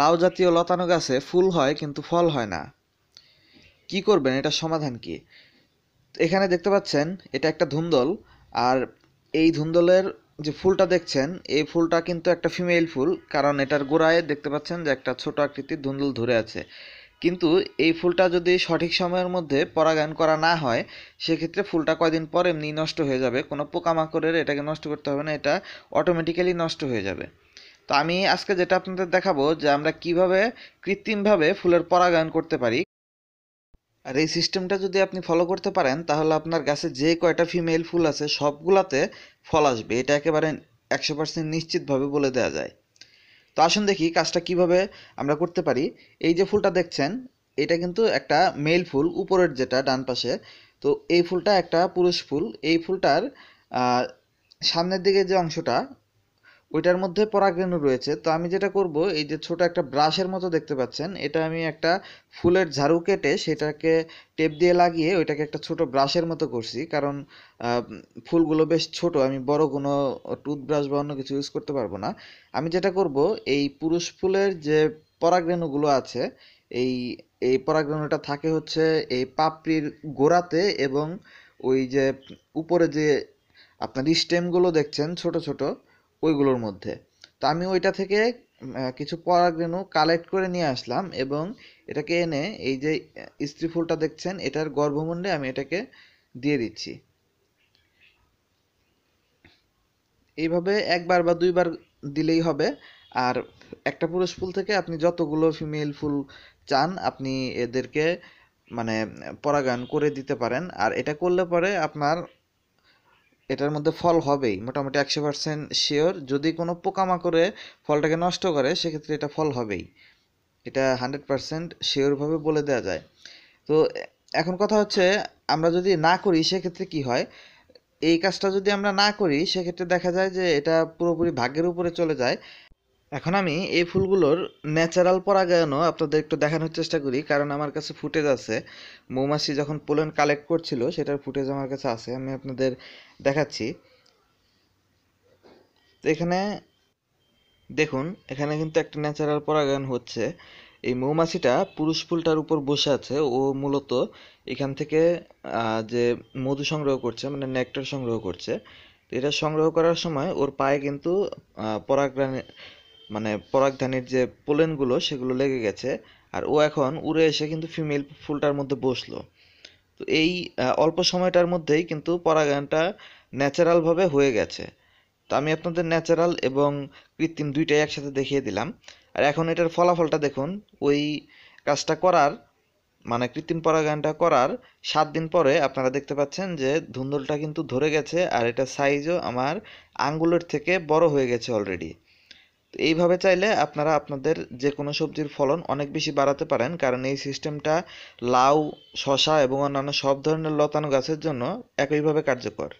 লাউ জাতীয় লতানো গাছে ফুল হয় কিন্তু ফল হয় না কি করবেন এটা সমাধান কি এখানে দেখতে পাচ্ছেন এটা একটা ধুন্দল আর এই ধুন্দলের যে ফুলটা দেখছেন এই ফুলটা কিন্তু একটা ফিমেল ফুল কারণ এটার গোড়ায় দেখতে পাচ্ছেন যে একটা ছোট আকৃতির ধুন্দল ধরে আছে কিন্তু এই ফুলটা যদি সঠিক সময়ের মধ্যে পরাগায়ন করা না হয় সেক্ষেত্রে ফুলটা কয়দিন পর এমনি নষ্ট হয়ে যাবে কোনো পোকামাকড়ের এটাকে নষ্ট করতে হবে না এটা অটোমেটিক্যালি নষ্ট হয়ে যাবে তো আমি আজকে যেটা আপনাদের দেখাবো যে আমরা কিভাবে কৃত্রিমভাবে ফুলের পরাগায়ন করতে পারি আর এই সিস্টেমটা যদি আপনি ফলো করতে পারেন তাহলে আপনার গাছে যে কয়টা ফিমেল ফুল আছে সবগুলাতে ফল আসবে এটা একেবারে একশো পার্সেন্ট নিশ্চিতভাবে বলে দেওয়া যায় তো আসুন দেখি কাজটা কিভাবে আমরা করতে পারি এই যে ফুলটা দেখছেন এটা কিন্তু একটা মেল ফুল উপরের যেটা ডান পাশে তো এই ফুলটা একটা পুরুষ ফুল এই ফুলটার সামনের দিকে যে অংশটা ওইটার মধ্যে পরাগরেণু রয়েছে তো আমি যেটা করব এই যে ছোট একটা ব্রাশের মতো দেখতে পাচ্ছেন এটা আমি একটা ফুলের ঝাড়ু কেটে সেটাকে টেপ দিয়ে লাগিয়ে ওইটাকে একটা ছোট ব্রাশের মতো করছি কারণ ফুলগুলো বেশ ছোট আমি বড় কোনো টুথব্রাশ বা অন্য কিছু ইউজ করতে পারবো না আমি যেটা করব এই পুরুষ ফুলের যে পরাগরেণুগুলো আছে এই এই পরাগরেণুটা থাকে হচ্ছে এই পাপড়ির গোড়াতে এবং ওই যে উপরে যে আপনার স্টেমগুলো দেখছেন ছোট ছোট ওইগুলোর মধ্যে তো আমি ওইটা থেকে কিছু পরাগরেণু কালেক্ট করে নিয়ে আসলাম এবং এটাকে এনে এই যে স্ত্রী ফুলটা দেখছেন এটার গর্ভমুণ্ডে আমি এটাকে দিয়ে দিচ্ছি এইভাবে একবার বা দুইবার দিলেই হবে আর একটা পুরুষ ফুল থেকে আপনি যতগুলো ফিমেল ফুল চান আপনি এদেরকে মানে পরাগায়ন করে দিতে পারেন আর এটা করলে পরে আপনার এটার মধ্যে ফল হবেই মোটামুটি একশো পার্সেন্ট শিওর যদি কোনো পোকামাকড়ে ফলটাকে নষ্ট করে সেক্ষেত্রে এটা ফল হবেই এটা হান্ড্রেড পার্সেন্ট শিওরভাবে বলে দেওয়া যায় তো এখন কথা হচ্ছে আমরা যদি না করি সেক্ষেত্রে কি হয় এই কাজটা যদি আমরা না করি সেক্ষেত্রে দেখা যায় যে এটা পুরোপুরি ভাগ্যের উপরে চলে যায় এখন আমি এই ফুলগুলোর ন্যাচারাল পরাগায়নও আপনাদের একটু দেখানোর চেষ্টা করি কারণ আমার কাছে ফুটেজ আছে মৌমাছি যখন পোলেন কালেক্ট করছিল সেটার ফুটেজ আমার কাছে আছে আমি আপনাদের দেখাচ্ছি তো এখানে দেখুন এখানে কিন্তু একটা ন্যাচারাল পরাগায়ন হচ্ছে এই মৌমাছিটা পুরুষ ফুলটার উপর বসে আছে ও মূলত এখান থেকে যে মধু সংগ্রহ করছে মানে নেকটার সংগ্রহ করছে এটা সংগ্রহ করার সময় ওর পায়ে কিন্তু পরাগরাণী মানে পরাগধানীর যে পোলেনগুলো সেগুলো লেগে গেছে আর ও এখন উড়ে এসে কিন্তু ফিমেল ফুলটার মধ্যে বসলো তো এই অল্প সময়টার মধ্যেই কিন্তু পরাগায়নটা ন্যাচারালভাবে হয়ে গেছে তো আমি আপনাদের ন্যাচারাল এবং কৃত্রিম দুইটাই একসাথে দেখিয়ে দিলাম আর এখন এটার ফলাফলটা দেখুন ওই কাজটা করার মানে কৃত্রিম পরাগায়নটা করার সাত দিন পরে আপনারা দেখতে পাচ্ছেন যে ধুন্দলটা কিন্তু ধরে গেছে আর এটা সাইজও আমার আঙ্গুলের থেকে বড় হয়ে গেছে অলরেডি এইভাবে চাইলে আপনারা আপনাদের যে কোনো সবজির ফলন অনেক বেশি বাড়াতে পারেন কারণ এই সিস্টেমটা লাউ শশা এবং অন্যান্য সব ধরনের লতানো গাছের জন্য একইভাবে কার্যকর